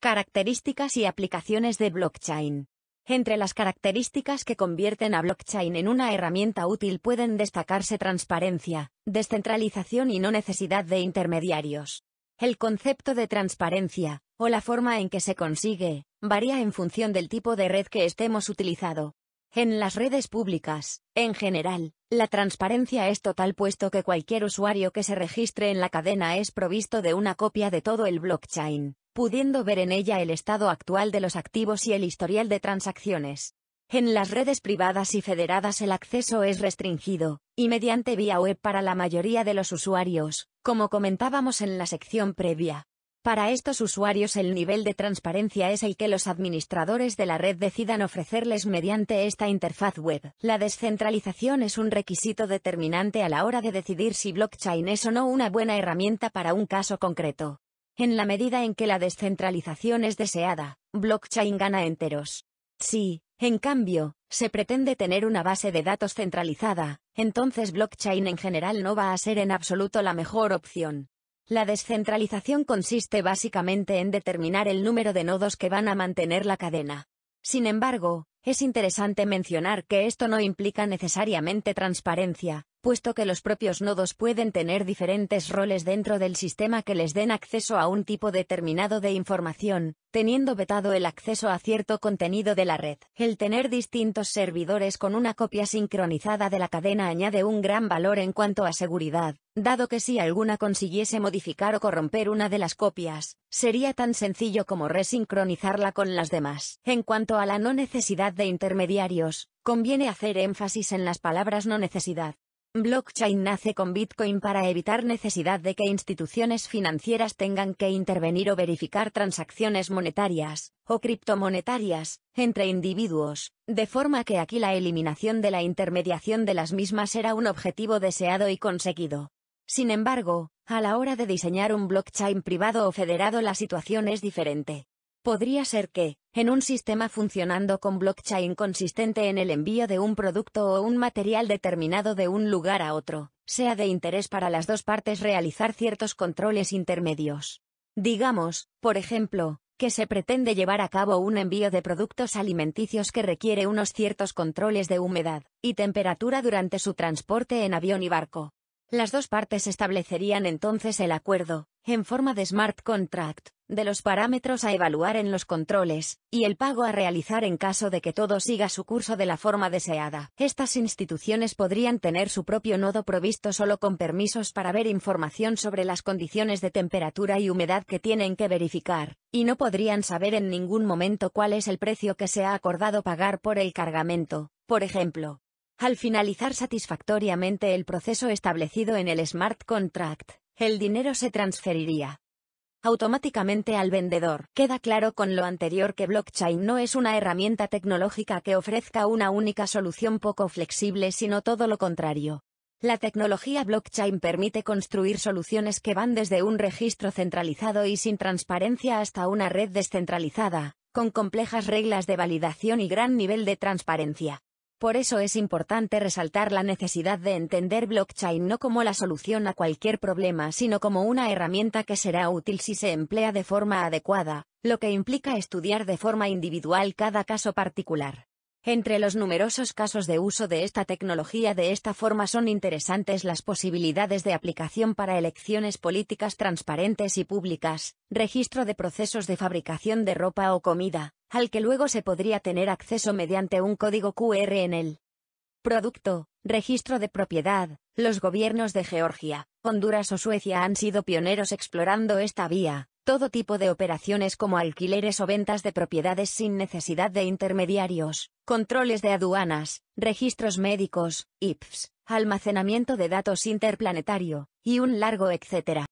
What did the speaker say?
Características y aplicaciones de blockchain. Entre las características que convierten a blockchain en una herramienta útil pueden destacarse transparencia, descentralización y no necesidad de intermediarios. El concepto de transparencia, o la forma en que se consigue, varía en función del tipo de red que estemos utilizando. En las redes públicas, en general, la transparencia es total puesto que cualquier usuario que se registre en la cadena es provisto de una copia de todo el blockchain pudiendo ver en ella el estado actual de los activos y el historial de transacciones. En las redes privadas y federadas el acceso es restringido, y mediante vía web para la mayoría de los usuarios, como comentábamos en la sección previa. Para estos usuarios el nivel de transparencia es el que los administradores de la red decidan ofrecerles mediante esta interfaz web. La descentralización es un requisito determinante a la hora de decidir si blockchain es o no una buena herramienta para un caso concreto. En la medida en que la descentralización es deseada, blockchain gana enteros. Si, en cambio, se pretende tener una base de datos centralizada, entonces blockchain en general no va a ser en absoluto la mejor opción. La descentralización consiste básicamente en determinar el número de nodos que van a mantener la cadena. Sin embargo, es interesante mencionar que esto no implica necesariamente transparencia, puesto que los propios nodos pueden tener diferentes roles dentro del sistema que les den acceso a un tipo determinado de información, teniendo vetado el acceso a cierto contenido de la red. El tener distintos servidores con una copia sincronizada de la cadena añade un gran valor en cuanto a seguridad, dado que si alguna consiguiese modificar o corromper una de las copias, sería tan sencillo como resincronizarla con las demás. En cuanto a la no necesidad de intermediarios, conviene hacer énfasis en las palabras no necesidad, Blockchain nace con Bitcoin para evitar necesidad de que instituciones financieras tengan que intervenir o verificar transacciones monetarias, o criptomonetarias, entre individuos, de forma que aquí la eliminación de la intermediación de las mismas era un objetivo deseado y conseguido. Sin embargo, a la hora de diseñar un blockchain privado o federado la situación es diferente. Podría ser que, en un sistema funcionando con blockchain consistente en el envío de un producto o un material determinado de un lugar a otro, sea de interés para las dos partes realizar ciertos controles intermedios. Digamos, por ejemplo, que se pretende llevar a cabo un envío de productos alimenticios que requiere unos ciertos controles de humedad y temperatura durante su transporte en avión y barco. Las dos partes establecerían entonces el acuerdo, en forma de smart contract, de los parámetros a evaluar en los controles, y el pago a realizar en caso de que todo siga su curso de la forma deseada. Estas instituciones podrían tener su propio nodo provisto solo con permisos para ver información sobre las condiciones de temperatura y humedad que tienen que verificar, y no podrían saber en ningún momento cuál es el precio que se ha acordado pagar por el cargamento, por ejemplo. Al finalizar satisfactoriamente el proceso establecido en el smart contract, el dinero se transferiría, automáticamente al vendedor. Queda claro con lo anterior que blockchain no es una herramienta tecnológica que ofrezca una única solución poco flexible, sino todo lo contrario. La tecnología blockchain permite construir soluciones que van desde un registro centralizado y sin transparencia hasta una red descentralizada, con complejas reglas de validación y gran nivel de transparencia. Por eso es importante resaltar la necesidad de entender blockchain no como la solución a cualquier problema, sino como una herramienta que será útil si se emplea de forma adecuada, lo que implica estudiar de forma individual cada caso particular. Entre los numerosos casos de uso de esta tecnología de esta forma son interesantes las posibilidades de aplicación para elecciones políticas transparentes y públicas, registro de procesos de fabricación de ropa o comida, al que luego se podría tener acceso mediante un código QR en el producto, registro de propiedad. Los gobiernos de Georgia, Honduras o Suecia han sido pioneros explorando esta vía. Todo tipo de operaciones como alquileres o ventas de propiedades sin necesidad de intermediarios, controles de aduanas, registros médicos, IPS, almacenamiento de datos interplanetario, y un largo etcétera.